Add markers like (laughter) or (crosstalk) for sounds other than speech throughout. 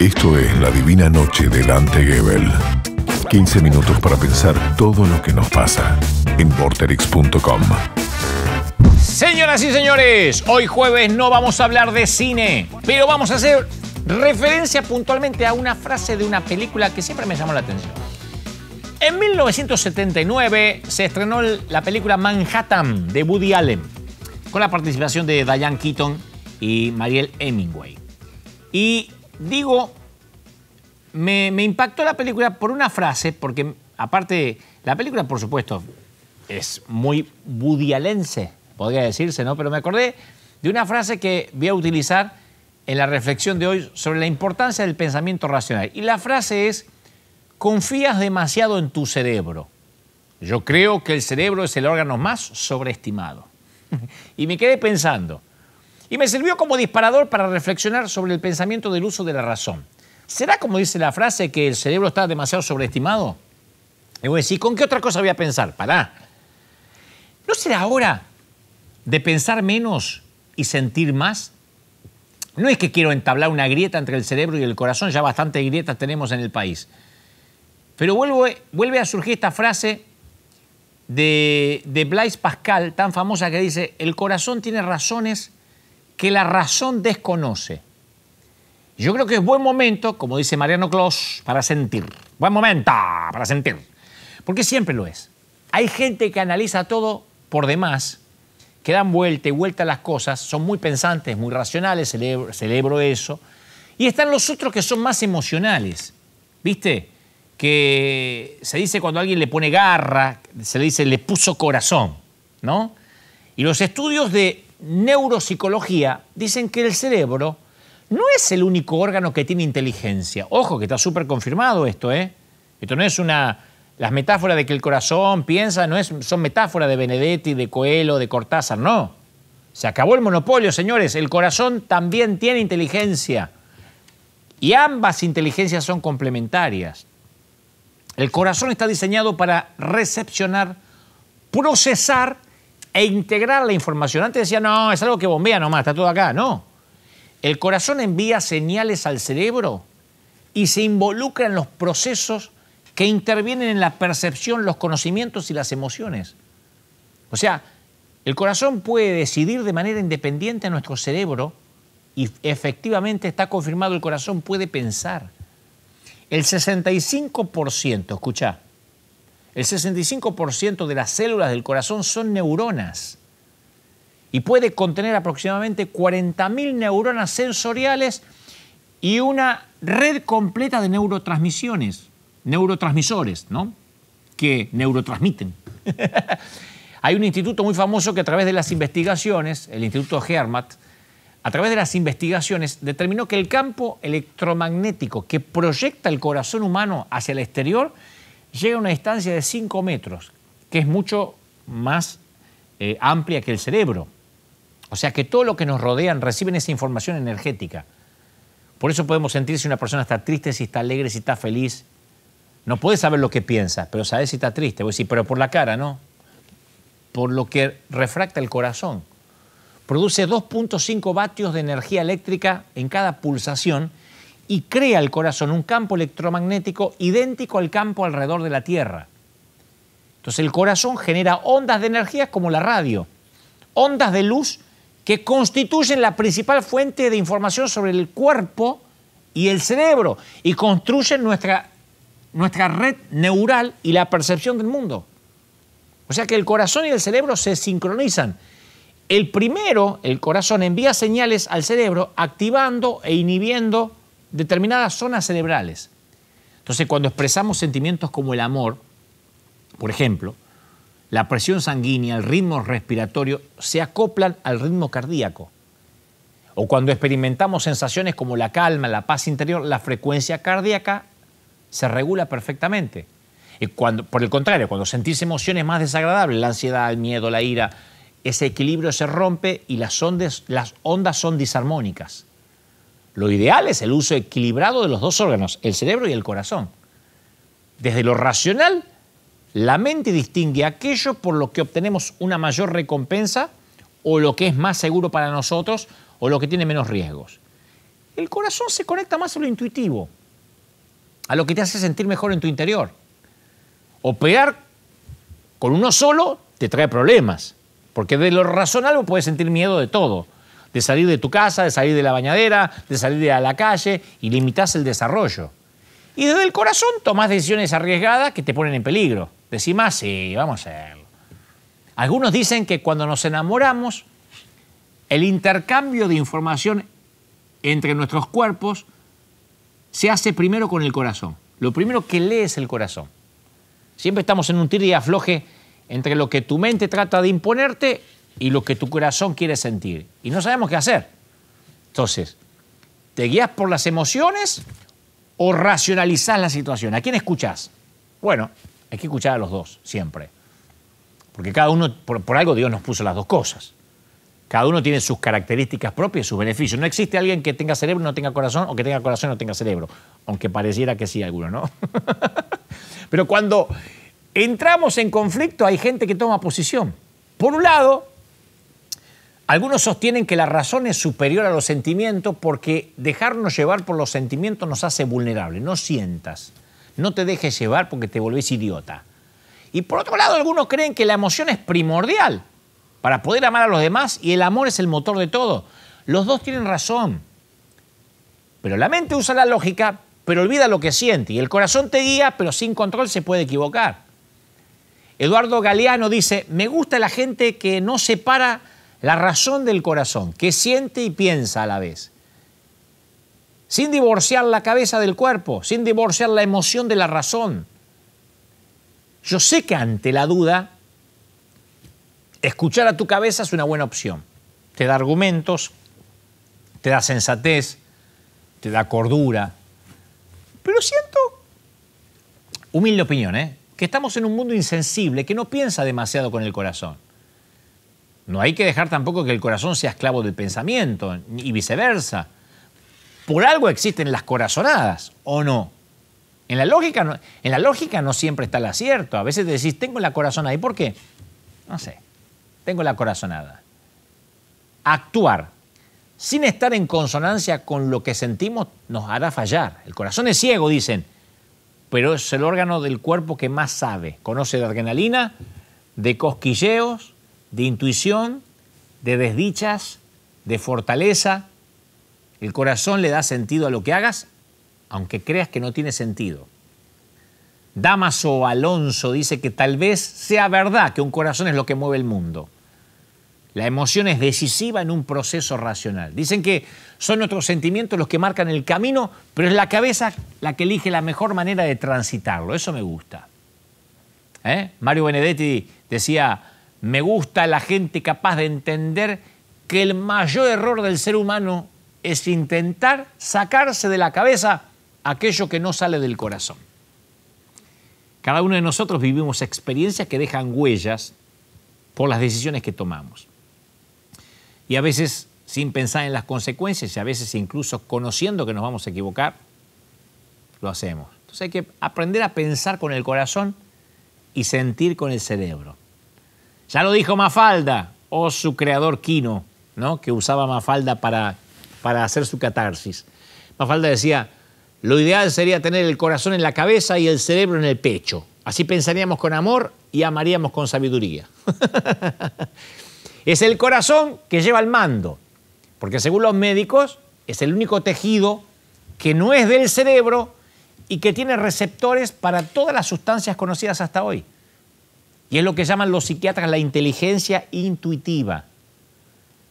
Esto es La Divina Noche de Dante Gebel. 15 minutos para pensar todo lo que nos pasa en vorterix.com. Señoras y señores, hoy jueves no vamos a hablar de cine, pero vamos a hacer referencia puntualmente a una frase de una película que siempre me llamó la atención. En 1979 se estrenó la película Manhattan de Woody Allen, con la participación de Diane Keaton y Mariel Hemingway. Y digo, me, impactó la película por una frase, porque aparte, la película por supuesto es muy budialense, podría decirse, ¿no? Pero me acordé de una frase que voy a utilizar en la reflexión de hoy sobre la importancia del pensamiento racional. Y la frase es, confías demasiado en tu cerebro. Yo creo que el cerebro es el órgano más sobreestimado. (laughs) y me quedé pensando, y me sirvió como disparador para reflexionar sobre el pensamiento del uso de la razón. ¿Será como dice la frase que el cerebro está demasiado sobreestimado? Y voy a decir, ¿con qué otra cosa voy a pensar? Pará. ¿No será hora de pensar menos y sentir más? No es que quiero entablar una grieta entre el cerebro y el corazón, ya bastantes grietas tenemos en el país. Pero vuelve, vuelve a surgir esta frase de, de Blaise Pascal, tan famosa que dice, el corazón tiene razones que la razón desconoce. Yo creo que es buen momento, como dice Mariano Clos, para sentir. Buen momento para sentir. Porque siempre lo es. Hay gente que analiza todo por demás, que dan vuelta y vuelta a las cosas, son muy pensantes, muy racionales, celebro, celebro eso. Y están los otros que son más emocionales, ¿viste? Que se dice cuando alguien le pone garra, se le dice le puso corazón, ¿no? Y los estudios de neuropsicología dicen que el cerebro no es el único órgano que tiene inteligencia. Ojo, que está súper confirmado esto, ¿eh? Esto no es una... Las metáforas de que el corazón piensa no es, son metáforas de Benedetti, de Coelho, de Cortázar, no. Se acabó el monopolio, señores. El corazón también tiene inteligencia. Y ambas inteligencias son complementarias. El corazón está diseñado para recepcionar, procesar e integrar la información. Antes decía, no, es algo que bombea nomás, está todo acá. No. El corazón envía señales al cerebro y se involucra en los procesos que intervienen en la percepción, los conocimientos y las emociones. O sea, el corazón puede decidir de manera independiente a nuestro cerebro y efectivamente está confirmado, el corazón puede pensar. El 65%, escucha, el 65% de las células del corazón son neuronas y puede contener aproximadamente 40.000 neuronas sensoriales y una red completa de neurotransmisiones, neurotransmisores, ¿no? Que neurotransmiten. (laughs) Hay un instituto muy famoso que a través de las investigaciones, el Instituto Hermat, a través de las investigaciones determinó que el campo electromagnético que proyecta el corazón humano hacia el exterior llega a una distancia de 5 metros, que es mucho más eh, amplia que el cerebro. O sea que todo lo que nos rodean reciben esa información energética. Por eso podemos sentir si una persona está triste, si está alegre, si está feliz. No puedes saber lo que piensa, pero sabes si está triste. Voy a decir, pero por la cara, ¿no? Por lo que refracta el corazón. Produce 2.5 vatios de energía eléctrica en cada pulsación y crea el corazón un campo electromagnético idéntico al campo alrededor de la Tierra. Entonces el corazón genera ondas de energía como la radio, ondas de luz que constituyen la principal fuente de información sobre el cuerpo y el cerebro y construyen nuestra, nuestra red neural y la percepción del mundo. O sea que el corazón y el cerebro se sincronizan. El primero, el corazón, envía señales al cerebro activando e inhibiendo determinadas zonas cerebrales. Entonces, cuando expresamos sentimientos como el amor, por ejemplo, la presión sanguínea, el ritmo respiratorio se acoplan al ritmo cardíaco. O cuando experimentamos sensaciones como la calma, la paz interior, la frecuencia cardíaca se regula perfectamente. Y cuando, por el contrario, cuando sentís emociones más desagradables, la ansiedad, el miedo, la ira, ese equilibrio se rompe y ondas, las ondas son disarmónicas. Lo ideal es el uso equilibrado de los dos órganos, el cerebro y el corazón. Desde lo racional, la mente distingue aquello por lo que obtenemos una mayor recompensa o lo que es más seguro para nosotros o lo que tiene menos riesgos. El corazón se conecta más a lo intuitivo, a lo que te hace sentir mejor en tu interior. Operar con uno solo te trae problemas, porque de lo razonable puedes sentir miedo de todo de salir de tu casa, de salir de la bañadera, de salir a la calle y limitas el desarrollo. Y desde el corazón tomas decisiones arriesgadas que te ponen en peligro. más, sí, vamos a hacerlo. Algunos dicen que cuando nos enamoramos, el intercambio de información entre nuestros cuerpos se hace primero con el corazón. Lo primero que lee es el corazón. Siempre estamos en un tir y afloje entre lo que tu mente trata de imponerte y lo que tu corazón quiere sentir. Y no sabemos qué hacer. Entonces, ¿te guías por las emociones o racionalizás la situación? ¿A quién escuchás? Bueno, hay que escuchar a los dos, siempre. Porque cada uno, por, algo Dios nos puso las dos cosas. Cada uno tiene sus características propias, sus beneficios. No existe alguien que tenga cerebro y no tenga corazón, o que tenga corazón y no tenga cerebro. Aunque pareciera que sí, alguno, ¿no? (laughs) Pero cuando entramos en conflicto, hay gente que toma posición. Por un lado, algunos sostienen que la razón es superior a los sentimientos porque dejarnos llevar por los sentimientos nos hace vulnerables. No sientas, no te dejes llevar porque te volvés idiota. Y por otro lado, algunos creen que la emoción es primordial para poder amar a los demás y el amor es el motor de todo. Los dos tienen razón. Pero la mente usa la lógica, pero olvida lo que siente. Y el corazón te guía, pero sin control se puede equivocar. Eduardo Galeano dice, me gusta la gente que no se para la razón del corazón, que siente y piensa a la vez. Sin divorciar la cabeza del cuerpo, sin divorciar la emoción de la razón. Yo sé que ante la duda, escuchar a tu cabeza es una buena opción. Te da argumentos, te da sensatez, te da cordura. Pero siento, humilde opinión, ¿eh? que estamos en un mundo insensible que no piensa demasiado con el corazón. No hay que dejar tampoco que el corazón sea esclavo del pensamiento y viceversa. Por algo existen las corazonadas, ¿o no? En la lógica no, en la lógica no siempre está el acierto. A veces decís, tengo la corazonada. ¿Y por qué? No sé, tengo la corazonada. Actuar sin estar en consonancia con lo que sentimos nos hará fallar. El corazón es ciego, dicen, pero es el órgano del cuerpo que más sabe. Conoce de adrenalina, de cosquilleos de intuición, de desdichas, de fortaleza. El corazón le da sentido a lo que hagas, aunque creas que no tiene sentido. Damaso Alonso dice que tal vez sea verdad que un corazón es lo que mueve el mundo. La emoción es decisiva en un proceso racional. Dicen que son nuestros sentimientos los que marcan el camino, pero es la cabeza la que elige la mejor manera de transitarlo. Eso me gusta. ¿Eh? Mario Benedetti decía, me gusta la gente capaz de entender que el mayor error del ser humano es intentar sacarse de la cabeza aquello que no sale del corazón. Cada uno de nosotros vivimos experiencias que dejan huellas por las decisiones que tomamos. Y a veces sin pensar en las consecuencias y a veces incluso conociendo que nos vamos a equivocar, lo hacemos. Entonces hay que aprender a pensar con el corazón y sentir con el cerebro. Ya lo dijo Mafalda, o su creador Quino, ¿no? que usaba Mafalda para, para hacer su catarsis. Mafalda decía, lo ideal sería tener el corazón en la cabeza y el cerebro en el pecho. Así pensaríamos con amor y amaríamos con sabiduría. (laughs) es el corazón que lleva el mando, porque según los médicos es el único tejido que no es del cerebro y que tiene receptores para todas las sustancias conocidas hasta hoy. Y es lo que llaman los psiquiatras la inteligencia intuitiva.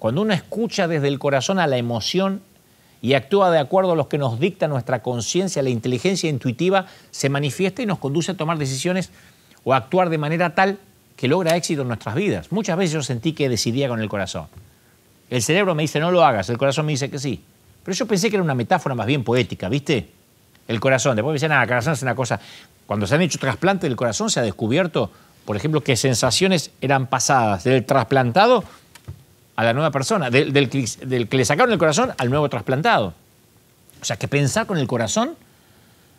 Cuando uno escucha desde el corazón a la emoción y actúa de acuerdo a los que nos dicta nuestra conciencia, la inteligencia intuitiva se manifiesta y nos conduce a tomar decisiones o a actuar de manera tal que logra éxito en nuestras vidas. Muchas veces yo sentí que decidía con el corazón. El cerebro me dice no lo hagas, el corazón me dice que sí. Pero yo pensé que era una metáfora más bien poética, ¿viste? El corazón. Después me dicen, ah, el corazón es una cosa. Cuando se han hecho trasplantes del corazón se ha descubierto por ejemplo, qué sensaciones eran pasadas del trasplantado a la nueva persona, del, que le sacaron el corazón al nuevo trasplantado. O sea, que pensar con el corazón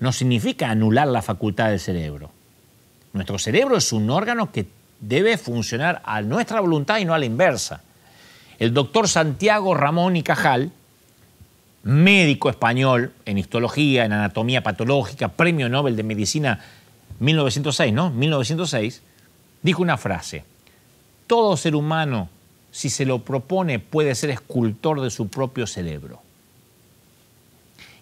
no significa anular la facultad del cerebro. Nuestro cerebro es un órgano que debe funcionar a nuestra voluntad y no a la inversa. El doctor Santiago Ramón y Cajal, médico español en histología, en anatomía patológica, premio Nobel de Medicina 1906, ¿no? 1906, dijo una frase, todo ser humano, si se lo propone, puede ser escultor de su propio cerebro.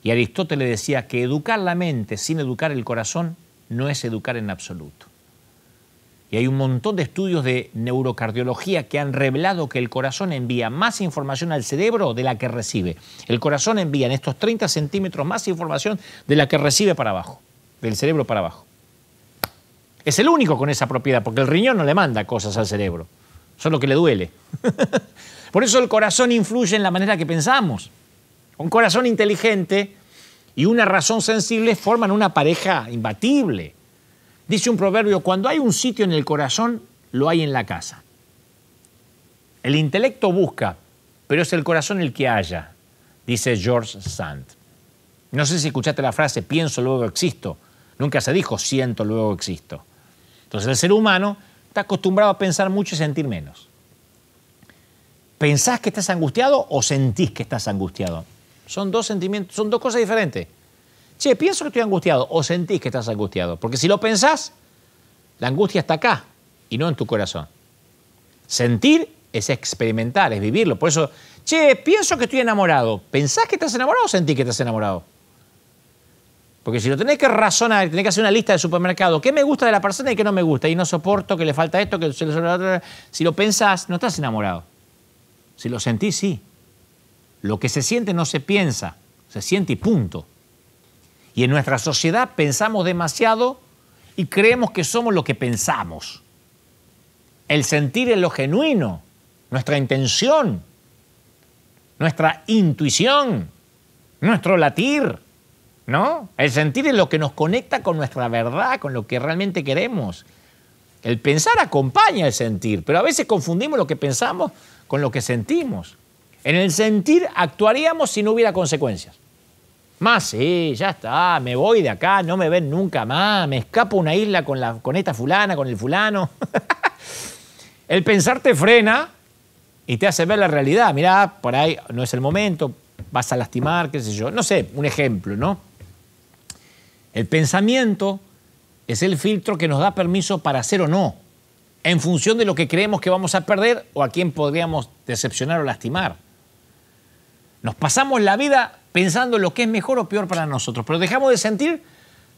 Y Aristóteles decía que educar la mente sin educar el corazón no es educar en absoluto. Y hay un montón de estudios de neurocardiología que han revelado que el corazón envía más información al cerebro de la que recibe. El corazón envía en estos 30 centímetros más información de la que recibe para abajo, del cerebro para abajo. Es el único con esa propiedad, porque el riñón no le manda cosas al cerebro, solo que le duele. (laughs) Por eso el corazón influye en la manera que pensamos. Un corazón inteligente y una razón sensible forman una pareja imbatible. Dice un proverbio, cuando hay un sitio en el corazón, lo hay en la casa. El intelecto busca, pero es el corazón el que halla, dice George Sand. No sé si escuchaste la frase, pienso, luego existo. Nunca se dijo, siento, luego existo. Entonces el ser humano está acostumbrado a pensar mucho y sentir menos. ¿Pensás que estás angustiado o sentís que estás angustiado? Son dos sentimientos, son dos cosas diferentes. Che, pienso que estoy angustiado o sentís que estás angustiado. Porque si lo pensás, la angustia está acá y no en tu corazón. Sentir es experimentar, es vivirlo. Por eso, che, pienso que estoy enamorado. ¿Pensás que estás enamorado o sentís que estás enamorado? Porque si lo tenés que razonar y tenés que hacer una lista de supermercado, ¿qué me gusta de la persona y qué no me gusta? Y no soporto que le falta esto, que se le... Si lo pensás, no estás enamorado. Si lo sentís, sí. Lo que se siente no se piensa, se siente y punto. Y en nuestra sociedad pensamos demasiado y creemos que somos lo que pensamos. El sentir es lo genuino, nuestra intención, nuestra intuición, nuestro latir. ¿no? El sentir es lo que nos conecta con nuestra verdad, con lo que realmente queremos. El pensar acompaña el sentir, pero a veces confundimos lo que pensamos con lo que sentimos. En el sentir actuaríamos si no hubiera consecuencias. Más, sí, ya está, me voy de acá, no me ven nunca más, me escapo a una isla con, la, con esta fulana, con el fulano. (laughs) el pensar te frena y te hace ver la realidad. Mirá, por ahí no es el momento, vas a lastimar, qué sé yo. No sé, un ejemplo, ¿no? El pensamiento es el filtro que nos da permiso para hacer o no, en función de lo que creemos que vamos a perder o a quién podríamos decepcionar o lastimar. Nos pasamos la vida pensando lo que es mejor o peor para nosotros, pero dejamos de sentir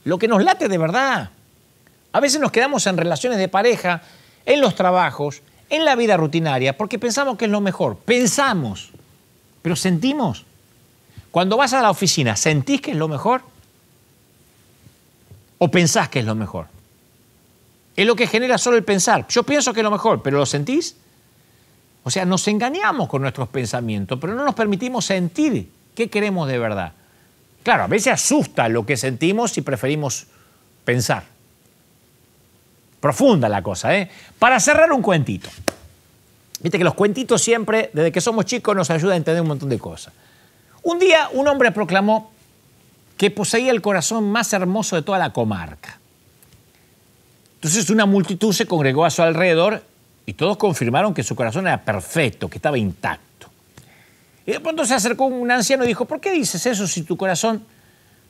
lo que nos late de verdad. A veces nos quedamos en relaciones de pareja, en los trabajos, en la vida rutinaria, porque pensamos que es lo mejor. Pensamos, pero sentimos. Cuando vas a la oficina, ¿sentís que es lo mejor? ¿O pensás que es lo mejor? Es lo que genera solo el pensar. Yo pienso que es lo mejor, pero ¿lo sentís? O sea, nos engañamos con nuestros pensamientos, pero no nos permitimos sentir qué queremos de verdad. Claro, a veces asusta lo que sentimos y preferimos pensar. Profunda la cosa, ¿eh? Para cerrar un cuentito. Viste que los cuentitos siempre, desde que somos chicos, nos ayudan a entender un montón de cosas. Un día un hombre proclamó que poseía el corazón más hermoso de toda la comarca. Entonces una multitud se congregó a su alrededor y todos confirmaron que su corazón era perfecto, que estaba intacto. Y de pronto se acercó un anciano y dijo, ¿por qué dices eso si tu corazón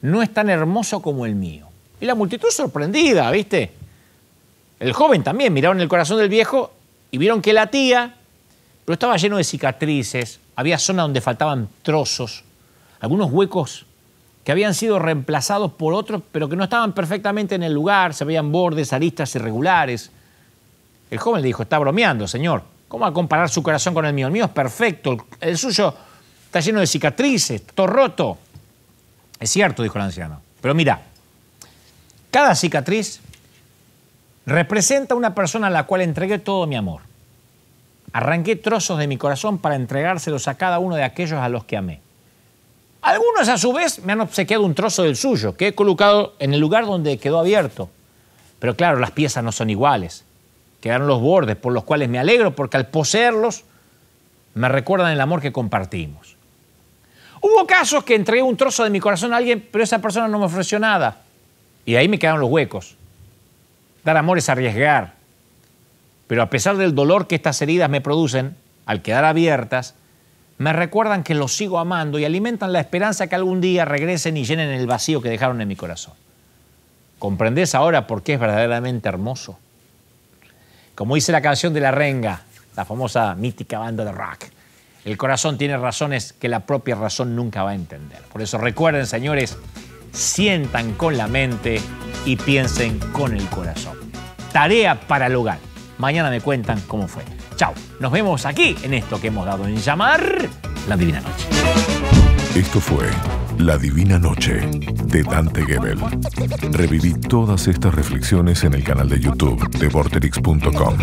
no es tan hermoso como el mío? Y la multitud sorprendida, ¿viste? El joven también, miraron el corazón del viejo y vieron que latía, pero estaba lleno de cicatrices, había zonas donde faltaban trozos, algunos huecos que habían sido reemplazados por otros, pero que no estaban perfectamente en el lugar, se veían bordes, aristas irregulares. El joven le dijo, está bromeando, señor. ¿Cómo va a comparar su corazón con el mío? El mío es perfecto, el suyo está lleno de cicatrices, todo roto. Es cierto, dijo el anciano. Pero mira, cada cicatriz representa una persona a la cual entregué todo mi amor. Arranqué trozos de mi corazón para entregárselos a cada uno de aquellos a los que amé. Algunos a su vez me han obsequiado un trozo del suyo, que he colocado en el lugar donde quedó abierto. Pero claro, las piezas no son iguales. Quedaron los bordes, por los cuales me alegro, porque al poseerlos me recuerdan el amor que compartimos. Hubo casos que entregué un trozo de mi corazón a alguien, pero esa persona no me ofreció nada. Y ahí me quedaron los huecos. Dar amor es arriesgar. Pero a pesar del dolor que estas heridas me producen, al quedar abiertas, me recuerdan que los sigo amando y alimentan la esperanza que algún día regresen y llenen el vacío que dejaron en mi corazón. ¿Comprendés ahora por qué es verdaderamente hermoso? Como dice la canción de La Renga, la famosa mítica banda de rock, el corazón tiene razones que la propia razón nunca va a entender. Por eso recuerden, señores, sientan con la mente y piensen con el corazón. Tarea para el hogar. Mañana me cuentan cómo fue. Chao. Nos vemos aquí en esto que hemos dado en llamar la Divina Noche. Esto fue La Divina Noche de Dante Gebel. Reviví todas estas reflexiones en el canal de YouTube de vorterix.com.